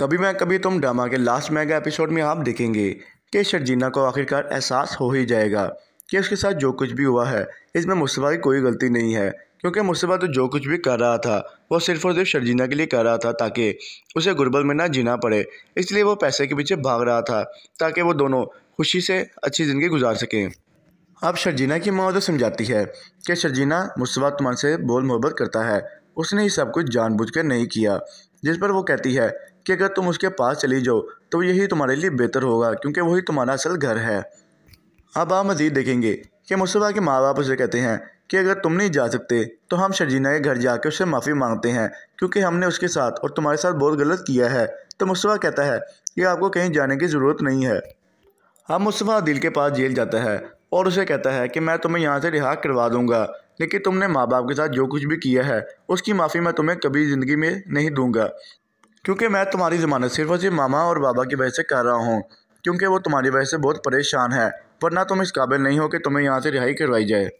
कभी मैं कभी तुम ड्रामा के लास्ट मेगा एपिसोड में आप देखेंगे कि शर्जीना को आखिरकार एहसास हो ही जाएगा कि उसके साथ जो कुछ भी हुआ है इसमें मुस्तफ़ा की कोई गलती नहीं है क्योंकि मुस्तफ़ा तो जो कुछ भी कर रहा था वो सिर्फ और सिर्फ शर्जीना के लिए कर रहा था ताकि उसे गुरबल में ना जीना पड़े इसलिए वो पैसे के पीछे भाग रहा था ताकि वो दोनों खुशी से अच्छी ज़िंदगी गुजार सकें अब शर्जीना की माँ तो समझाती है कि शर्जीना मुस्तफ़ा तुम्हारे से बोल मोहब्बत करता है उसने ये सब कुछ जानबूझकर नहीं किया जिस पर वो कहती है कि अगर तुम उसके पास चली जाओ तो यही तुम्हारे लिए बेहतर होगा क्योंकि वही तुम्हारा असल घर है अब आप मज़ीद देखेंगे कि मुस्तफ़ा के माँ बाप उसे कहते हैं कि अगर तुम नहीं जा सकते तो हम शर्जीना के घर जाकर उससे माफ़ी मांगते हैं क्योंकि हमने उसके साथ और तुम्हारे साथ बहुत गलत किया है तो मुस्तफ़ा कहता है कि आपको कहीं जाने की ज़रूरत नहीं है अब मुस्तफ़ा दिल के पास जेल जाता है और उसे कहता है कि मैं तुम्हें यहाँ से रिहा करवा दूँगा लेकिन तुमने माँ बाप के साथ जो कुछ भी किया है उसकी माफ़ी मैं तुम्हें कभी ज़िंदगी में नहीं दूँगा क्योंकि मैं तुम्हारी ज़मानत सिर्फ और सिर्फ मामा और बाबा की वजह से कर रहा हूँ क्योंकि वो तुम्हारी वजह से बहुत परेशान है वरना तुम इस काबिल नहीं हो कि तुम्हें यहाँ से रिहाई करवाई जाए